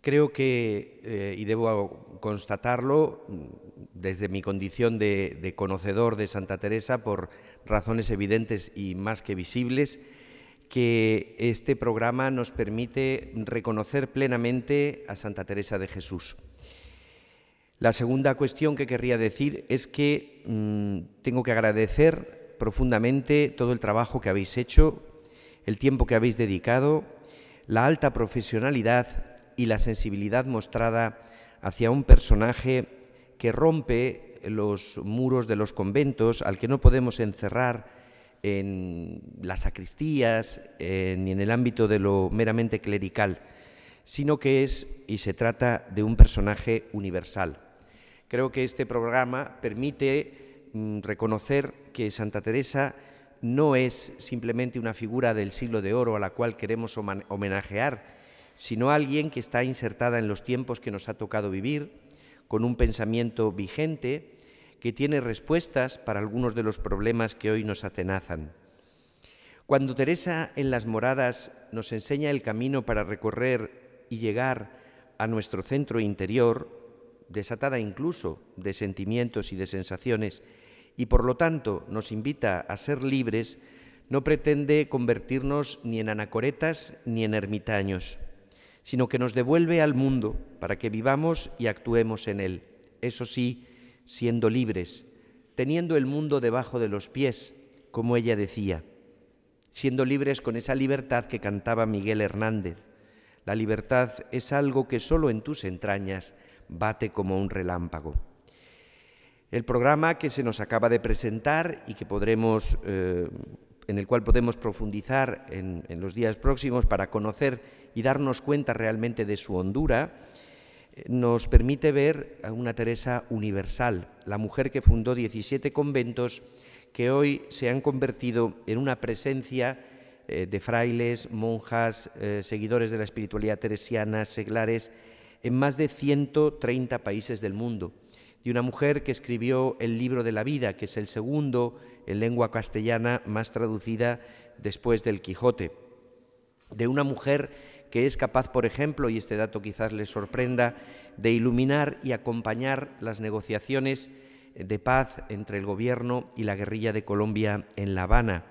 Creo que, eh, y debo constatarlo mm, desde mi condición de, conocedor de Santa Teresa por razones evidentes y más que visibles, que este programa nos permite reconocer plenamente a Santa Teresa de Jesús. La segunda cuestión que querría decir es que mm, tengo que agradecer profundamente todo el trabajo que habéis hecho, el tiempo que habéis dedicado, la alta profesionalidad y la sensibilidad mostrada hacia un personaje que rompe los muros de los conventos, al que no podemos encerrar en las sacristías ni en el ámbito de lo meramente clerical, sino que es y se trata de un personaje universal. Creo que este programa permite mm, reconocer que Santa Teresa no es simplemente una figura del siglo de oro a la cual queremos homenajear, sino alguien que está insertada en los tiempos que nos ha tocado vivir, con un pensamiento vigente, que tiene respuestas para algunos de los problemas que hoy nos atenazan. Cuando Teresa en las moradas nos enseña el camino para recorrer y llegar a nuestro centro interior, desatada incluso de sentimientos y de sensaciones, y por lo tanto nos invita a ser libres, no pretende convertirnos ni en anacoretas ni en ermitaños sino que nos devuelve al mundo para que vivamos y actuemos en él, eso sí, siendo libres, teniendo el mundo debajo de los pies, como ella decía, siendo libres con esa libertad que cantaba Miguel Hernández. La libertad es algo que solo en tus entrañas bate como un relámpago. El programa que se nos acaba de presentar y que podremos, eh, en el cual podemos profundizar en los días próximos para conocer y darnos cuenta realmente de su hondura, eh, nos permite ver a una Teresa universal, la mujer que fundó 17 conventos que hoy se han convertido en una presencia eh, de frailes, monjas, eh, seguidores de la espiritualidad teresiana, seglares, en más de 130 países del mundo. De una mujer que escribió el libro de la vida, que es el segundo en lengua castellana más traducida después del Quijote. De una mujer que es capaz, por ejemplo, y este dato quizás les sorprenda, de iluminar y acompañar las negociaciones de paz entre el gobierno y la guerrilla de Colombia en La Habana.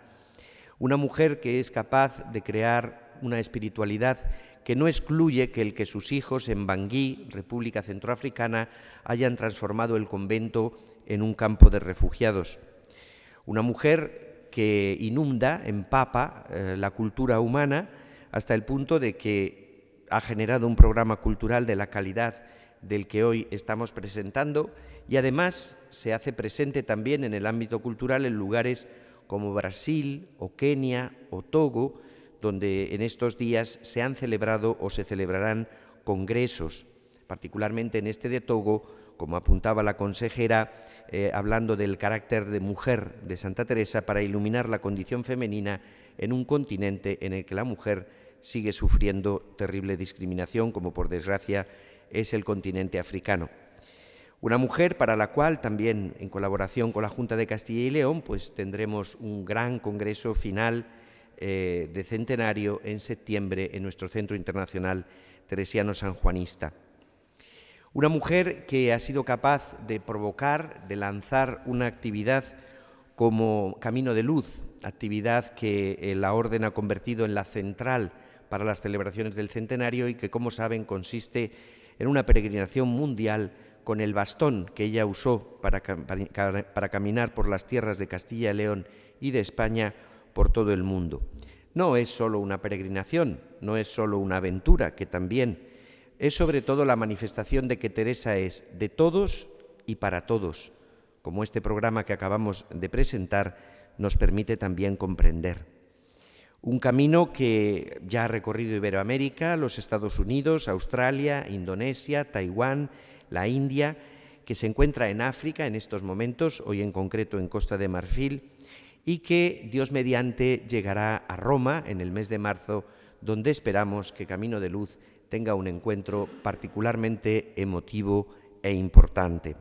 Una mujer que es capaz de crear una espiritualidad que no excluye que el que sus hijos en Bangui, República Centroafricana, hayan transformado el convento en un campo de refugiados. Una mujer que inunda, empapa eh, la cultura humana, hasta el punto de que ha generado un programa cultural de la calidad del que hoy estamos presentando y además se hace presente también en el ámbito cultural en lugares como Brasil o Kenia o Togo, donde en estos días se han celebrado o se celebrarán congresos, particularmente en este de Togo, como apuntaba la consejera, eh, hablando del carácter de mujer de Santa Teresa para iluminar la condición femenina en un continente en el que la mujer sigue sufriendo terrible discriminación, como por desgracia es el continente africano. Una mujer para la cual también, en colaboración con la Junta de Castilla y León, pues tendremos un gran congreso final eh, de centenario en septiembre en nuestro Centro Internacional Teresiano Sanjuanista. Una mujer que ha sido capaz de provocar, de lanzar una actividad como Camino de Luz, actividad que eh, la Orden ha convertido en la central para las celebraciones del centenario y que, como saben, consiste en una peregrinación mundial con el bastón que ella usó para, caminar por las tierras de Castilla y León y de España por todo el mundo. No es solo una peregrinación, no es solo una aventura, que también es sobre todo la manifestación de que Teresa es de todos y para todos, como este programa que acabamos de presentar nos permite también comprender. Un camino que ya ha recorrido Iberoamérica, los Estados Unidos, Australia, Indonesia, Taiwán, la India, que se encuentra en África en estos momentos, hoy en concreto en Costa de Marfil, y que Dios mediante llegará a Roma en el mes de marzo, donde esperamos que Camino de Luz tenga un encuentro particularmente emotivo e importante.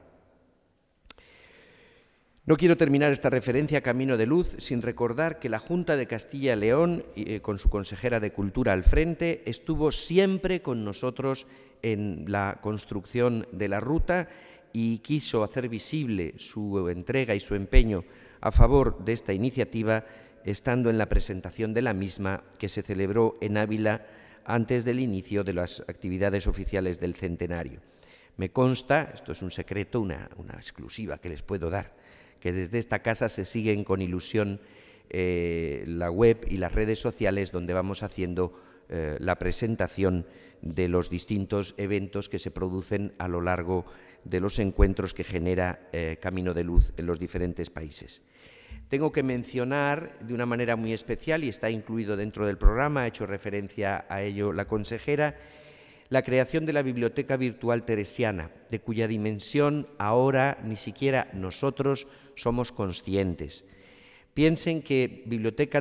No quiero terminar esta referencia a Camino de Luz sin recordar que la Junta de Castilla y León, eh, con su consejera de Cultura al frente, estuvo siempre con nosotros en la construcción de la ruta y quiso hacer visible su entrega y su empeño a favor de esta iniciativa, estando en la presentación de la misma que se celebró en Ávila antes del inicio de las actividades oficiales del centenario. Me consta, esto es un secreto, una exclusiva que les puedo dar, que desde esta casa se siguen con ilusión eh, la web y las redes sociales donde vamos haciendo eh, la presentación de los distintos eventos que se producen a lo largo de los encuentros que genera eh, Camino de Luz en los diferentes países. Tengo que mencionar de una manera muy especial, y está incluido dentro del programa, ha hecho referencia a ello la consejera, la creación de la Biblioteca Virtual Teresiana, de cuya dimensión ahora ni siquiera nosotros somos conscientes. Piensen que Biblioteca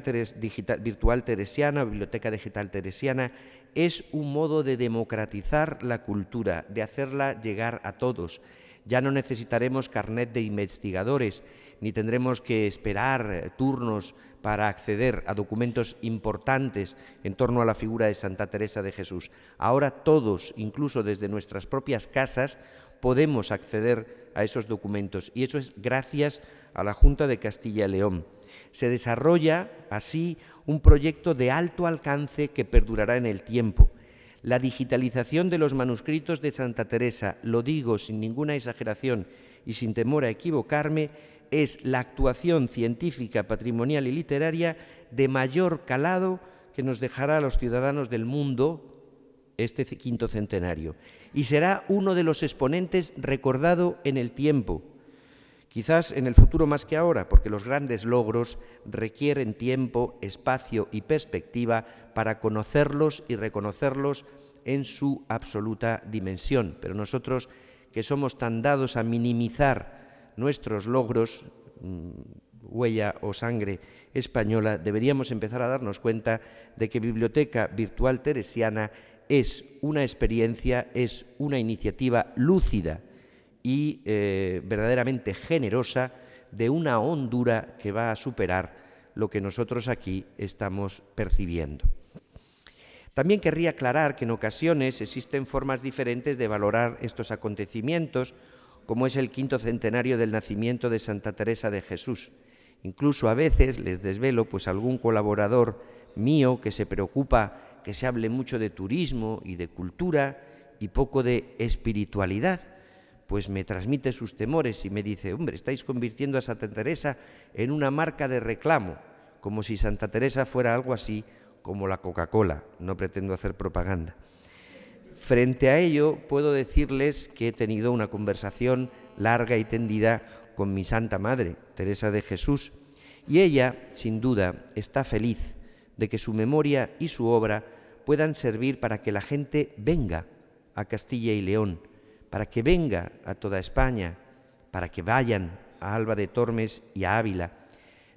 Virtual Teresiana, Biblioteca Digital Teresiana, es un modo de democratizar la cultura, de hacerla llegar a todos. Ya no necesitaremos carnet de investigadores, ni tendremos que esperar eh, turnos para acceder a documentos importantes en torno a la figura de Santa Teresa de Jesús. Ahora todos, incluso desde nuestras propias casas, podemos acceder a esos documentos y eso es gracias a la Junta de Castilla y León. Se desarrolla así un proyecto de alto alcance que perdurará en el tiempo. La digitalización de los manuscritos de Santa Teresa, lo digo sin ninguna exageración y sin temor a equivocarme, es la actuación científica, patrimonial y literaria de mayor calado que nos dejará a los ciudadanos del mundo este quinto centenario. Y será uno de los exponentes recordado en el tiempo, quizás en el futuro más que ahora, porque los grandes logros requieren tiempo, espacio y perspectiva para conocerlos y reconocerlos en su absoluta dimensión. Pero nosotros, que somos tan dados a minimizar nuestros logros, mm, huella o sangre española, deberíamos empezar a darnos cuenta de que Biblioteca Virtual Teresiana es una experiencia, es una iniciativa lúcida y eh, verdaderamente generosa de una hondura que va a superar lo que nosotros aquí estamos percibiendo. También querría aclarar que en ocasiones existen formas diferentes de valorar estos acontecimientos como es el quinto centenario del nacimiento de Santa Teresa de Jesús. Incluso a veces les desvelo, pues algún colaborador mío que se preocupa que se hable mucho de turismo y de cultura y poco de espiritualidad, pues me transmite sus temores y me dice, hombre, estáis convirtiendo a Santa Teresa en una marca de reclamo, como si Santa Teresa fuera algo así como la Coca-Cola. No pretendo hacer propaganda. Frente a ello, puedo decirles que he tenido una conversación larga y tendida con mi Santa Madre, Teresa de Jesús, y ella, sin duda, está feliz de que su memoria y su obra puedan servir para que la gente venga a Castilla y León, para que venga a toda España, para que vayan a Alba de Tormes y a Ávila.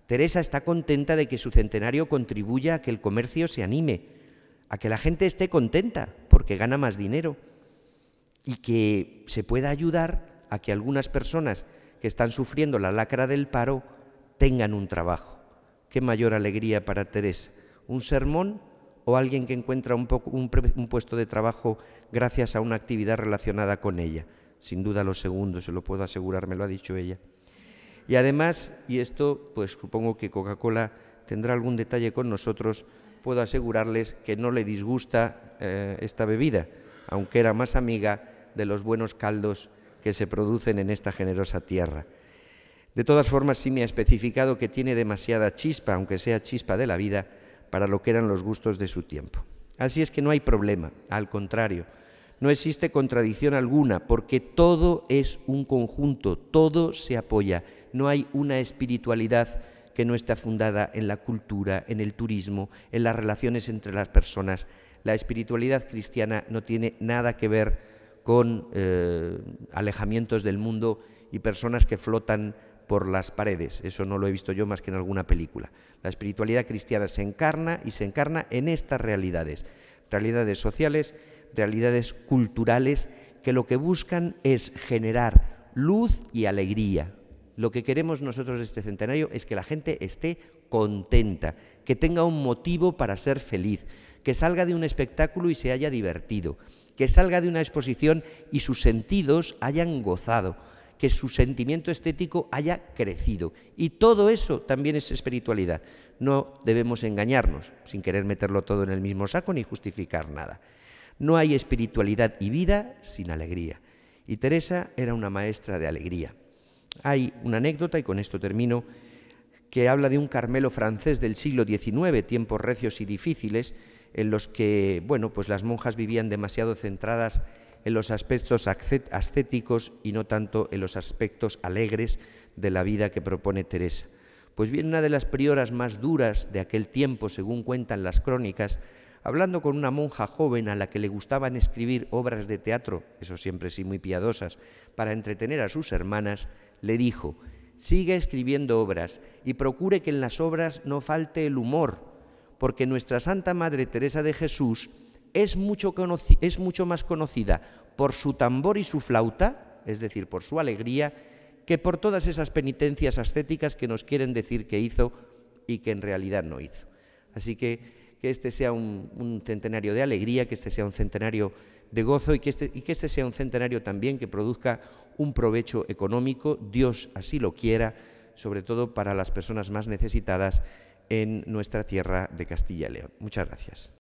Teresa está contenta de que su centenario contribuya a que el comercio se anime, a que la gente esté contenta que gana más dinero y que se pueda ayudar a que algunas personas que están sufriendo la lacra del paro tengan un trabajo. Qué mayor alegría para Teresa, un sermón o alguien que encuentra un, un puesto de trabajo gracias a una actividad relacionada con ella. Sin duda lo segundo, se lo puedo asegurar, me lo ha dicho ella. Y además, y esto pues supongo que Coca-Cola tendrá algún detalle con nosotros, puedo asegurarles que no le disgusta eh, esta bebida, aunque era más amiga de los buenos caldos que se producen en esta generosa tierra. De todas formas, sí me ha especificado que tiene demasiada chispa, aunque sea chispa de la vida, para lo que eran los gustos de su tiempo. Así es que no hay problema, al contrario, no existe contradicción alguna, porque todo es un conjunto, todo se apoya, no hay una espiritualidad que no está fundada en la cultura, en el turismo, en las relaciones entre las personas. La espiritualidad cristiana no tiene nada que ver con eh, alejamientos del mundo y personas que flotan por las paredes. Eso no lo he visto yo más que en alguna película. La espiritualidad cristiana se encarna y se encarna en estas realidades, realidades sociales, realidades culturales, que lo que buscan es generar luz y alegría, lo que queremos nosotros de este centenario es que la gente esté contenta, que tenga un motivo para ser feliz, que salga de un espectáculo y se haya divertido, que salga de una exposición y sus sentidos hayan gozado, que su sentimiento estético haya crecido. Y todo eso también es espiritualidad. No debemos engañarnos, sin querer meterlo todo en el mismo saco ni justificar nada. No hay espiritualidad y vida sin alegría. Y Teresa era una maestra de alegría. Hay una anécdota, y con esto termino, que habla de un Carmelo francés del siglo XIX, tiempos recios y difíciles, en los que bueno, pues las monjas vivían demasiado centradas en los aspectos ascéticos y no tanto en los aspectos alegres de la vida que propone Teresa. Pues bien, una de las prioras más duras de aquel tiempo, según cuentan las crónicas, hablando con una monja joven a la que le gustaban escribir obras de teatro, eso siempre sí muy piadosas, para entretener a sus hermanas, le dijo, sigue escribiendo obras y procure que en las obras no falte el humor, porque nuestra Santa Madre Teresa de Jesús es mucho, es mucho más conocida por su tambor y su flauta, es decir, por su alegría, que por todas esas penitencias ascéticas que nos quieren decir que hizo y que en realidad no hizo. Así que que este sea un, un centenario de alegría, que este sea un centenario de gozo y que, este, y que este sea un centenario también que produzca un provecho económico, Dios así lo quiera, sobre todo para las personas más necesitadas en nuestra tierra de Castilla y León. Muchas gracias.